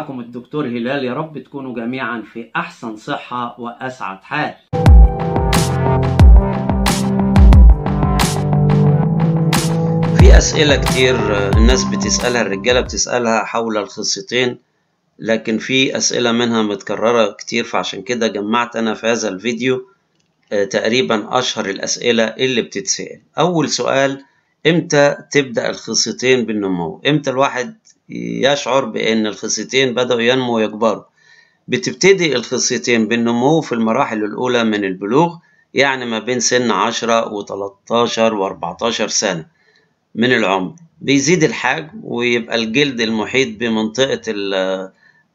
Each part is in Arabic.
معكم الدكتور هلال يا رب تكونوا جميعا في أحسن صحة وأسعد حال في أسئلة كتير آه، الناس بتسألها الرجالة بتسألها حول الخصيتين لكن في أسئلة منها متكررة كتير فعشان كده جمعت أنا في هذا الفيديو آه، تقريبا أشهر الأسئلة اللي بتتسأل أول سؤال امتى تبدا الخصيتين بالنمو امتى الواحد يشعر بأن الخصيتين بدأوا ينمو ويكبروا بتبتدي الخصيتين بالنمو في المراحل الأولى من البلوغ يعني ما بين سن 10 و 13 و 14 سنة من العمر بيزيد الحجم ويبقى الجلد المحيط بمنطقة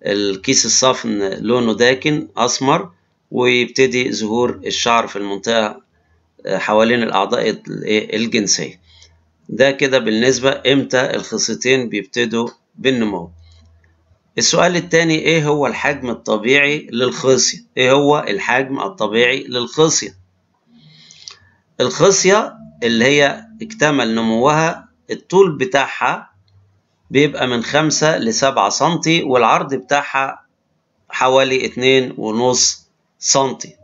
الكيس الصفن لونه داكن أسمر ويبتدي ظهور الشعر في المنطقة حوالين الأعضاء إيه، الجنسية ده كده بالنسبة إمتى الخصيتين بيبتدوا بالنمو السؤال الثاني ايه هو الحجم الطبيعي للخصية ايه هو الحجم الطبيعي للخصية الخصية اللي هي اكتمل نموها الطول بتاعها بيبقى من خمسة لسبعة سنتي والعرض بتاعها حوالي اتنين ونص سنتي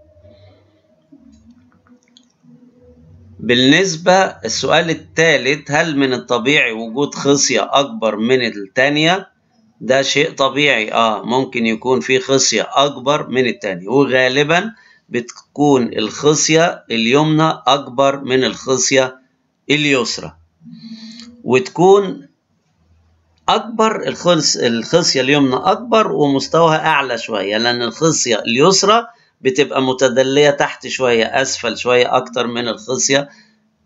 بالنسبة السؤال الثالث هل من الطبيعي وجود خصية أكبر من التانية؟ ده شيء طبيعي اه ممكن يكون في خصية أكبر من الثانية وغالبا بتكون الخصية اليمنى أكبر من الخصية اليسرى وتكون أكبر الخصية اليمنى أكبر ومستواها أعلى شوية لأن الخصية اليسرى بتبقى متدلية تحت شوية أسفل شوية أكتر من الخصية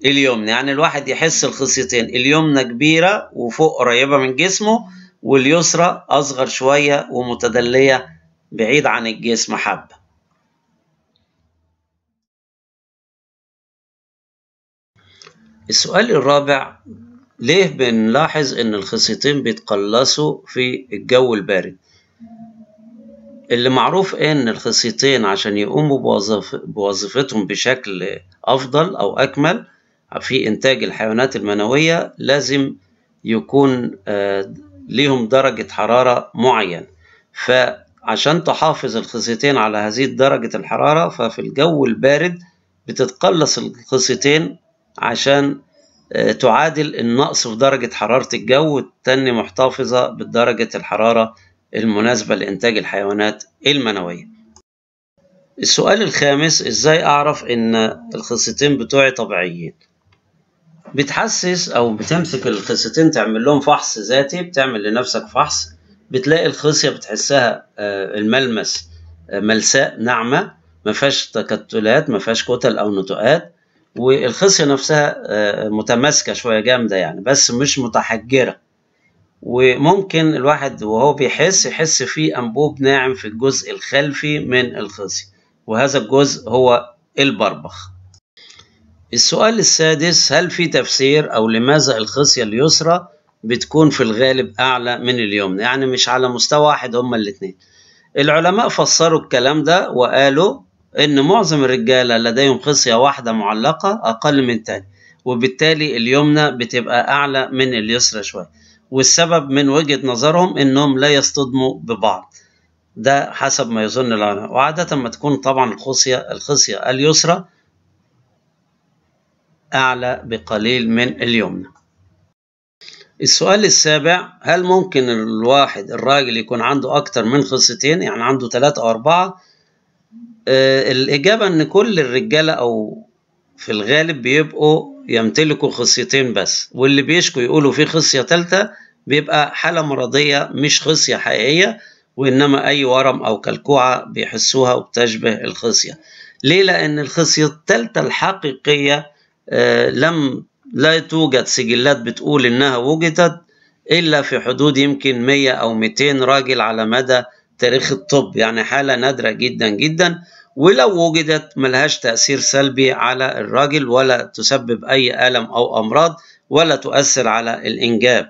اليمنى يعني الواحد يحس الخصيتين اليمنى كبيرة وفوق قريبة من جسمه واليسرى أصغر شوية ومتدلية بعيد عن الجسم حبة السؤال الرابع ليه بنلاحظ إن الخصيتين بيتقلصوا في الجو البارد؟ اللي معروف ان الخصيتين عشان يقوموا بوظف بوظيفتهم بشكل افضل او اكمل في انتاج الحيوانات المنويه لازم يكون آه، ليهم درجه حراره معين فعشان تحافظ الخصيتين على هذه درجه الحراره ففي الجو البارد بتتقلص الخصيتين عشان آه، تعادل النقص في درجة حرارة الجو وتتني محتفظة بدرجة الحرارة المناسبة لإنتاج الحيوانات المنوية السؤال الخامس إزاي أعرف إن الخصيتين بتوعي طبيعيين بتحسس أو بتمسك الخصيتين تعمل لهم فحص ذاتي بتعمل لنفسك فحص بتلاقي الخصية بتحسها آه، الملمس آه، ملساء ناعمة ما فيهاش تكتلات ما فيهاش كتل أو نتوءات والخصية نفسها آه، متماسكة شوية جامدة يعني بس مش متحجرة وممكن الواحد وهو بيحس يحس في أنبوب ناعم في الجزء الخلفي من الخصي وهذا الجزء هو البربخ السؤال السادس هل في تفسير أو لماذا الخصية اليسرى بتكون في الغالب أعلى من اليمنى يعني مش على مستوى واحد هما الاتنين العلماء فسروا الكلام ده وقالوا إن معظم الرجالة لديهم خصية واحدة معلقة أقل من تاني وبالتالي اليمنى بتبقى أعلى من اليسرى شوية والسبب من وجهة نظرهم انهم لا يصطدموا ببعض ده حسب ما يظن العلماء وعادة ما تكون طبعا الخصية الخصية اليسرى أعلى بقليل من اليمنى السؤال السابع هل ممكن الواحد الراجل يكون عنده أكتر من خصيتين يعني عنده ثلاثة أو أربعة آه، الإجابة إن كل الرجالة أو في الغالب بيبقوا يمتلكوا خصيتين بس واللي بيشكوا يقولوا في خصية ثالثة بيبقى حالة مرضية مش خصية حقيقية وإنما أي ورم أو كلكوعة بيحسوها وبتشبه الخصية ليه؟ لأن الخصية التالتة الحقيقية آه، لم لا توجد سجلات بتقول إنها وجدت إلا في حدود يمكن 100 أو 200 راجل على مدى تاريخ الطب يعني حالة نادرة جدا جدا ولو وجدت ملهاش تأثير سلبي على الراجل ولا تسبب أي ألم أو أمراض ولا تؤثر على الإنجاب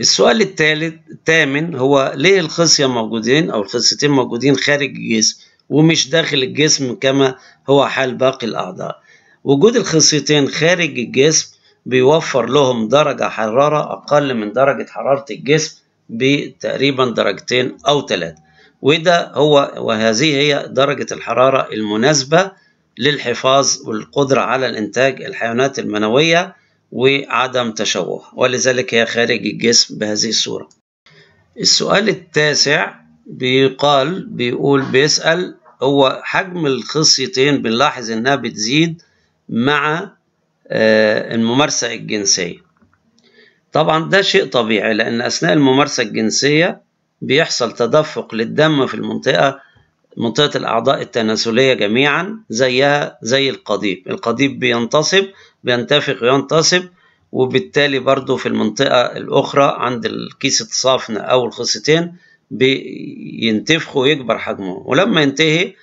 السؤال الثالث الثامن هو ليه الخصية موجودين أو الخصيتين موجودين خارج الجسم ومش داخل الجسم كما هو حال باقي الأعضاء وجود الخصيتين خارج الجسم بيوفر لهم درجة حرارة أقل من درجة حرارة الجسم بتقريبا درجتين أو ثلاثة وده هو وهذه هي درجة الحرارة المناسبة للحفاظ والقدرة على الإنتاج الحيوانات المنوية وعدم تشوه ولذلك هي خارج الجسم بهذه الصورة السؤال التاسع بيقال بيقول بيسأل هو حجم الخصيتين بنلاحظ انها بتزيد مع آه، الممارسة الجنسية طبعا ده شيء طبيعي لأن أثناء الممارسة الجنسية بيحصل تدفق للدم في المنطقة منطقة الأعضاء التناسلية جميعا زيها زي القضيب القضيب بينتصب بينتفخ وينتصب وبالتالي برضو في المنطقة الأخرى عند الكيس الصافنة أو الخصيتين بينتفخ ويكبر حجمه ولما ينتهي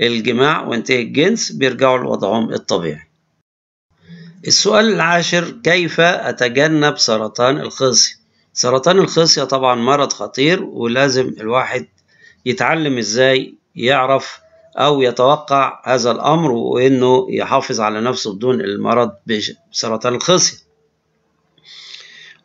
الجماع وينتهي الجنس بيرجعوا لوضعهم الطبيعي السؤال العاشر كيف أتجنب سرطان الخصي سرطان الخصية طبعا مرض خطير ولازم الواحد يتعلم ازاي يعرف أو يتوقع هذا الأمر وإنه يحافظ على نفسه بدون المرض بسرطان الخصية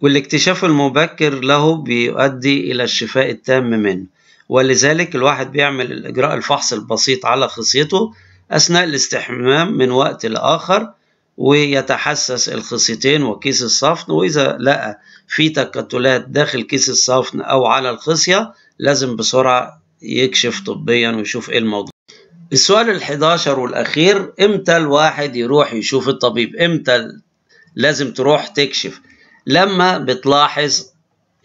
والاكتشاف المبكر له بيؤدي إلى الشفاء التام منه ولذلك الواحد بيعمل الإجراء الفحص البسيط على خصيته أثناء الاستحمام من وقت لآخر ويتحسس الخصيتين وكيس الصفن وإذا لقى في تكتلات داخل كيس الصفن أو على الخصية لازم بسرعة يكشف طبيا ويشوف ايه الموضوع السؤال ال11 والاخير امتى الواحد يروح يشوف الطبيب امتى لازم تروح تكشف لما بتلاحظ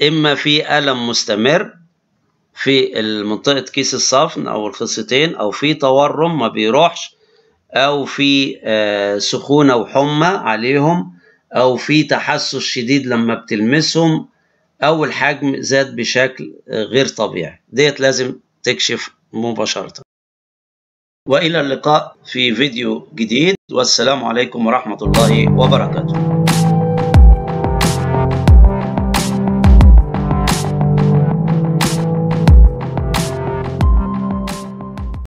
اما في الم مستمر في منطقه كيس الصفن او الخصتين او في تورم ما بيروحش او في آه، سخونه وحمى عليهم او في تحسس شديد لما بتلمسهم او الحجم زاد بشكل غير طبيعي ديت لازم تكشف مباشرة وإلى اللقاء في فيديو جديد والسلام عليكم ورحمة الله وبركاته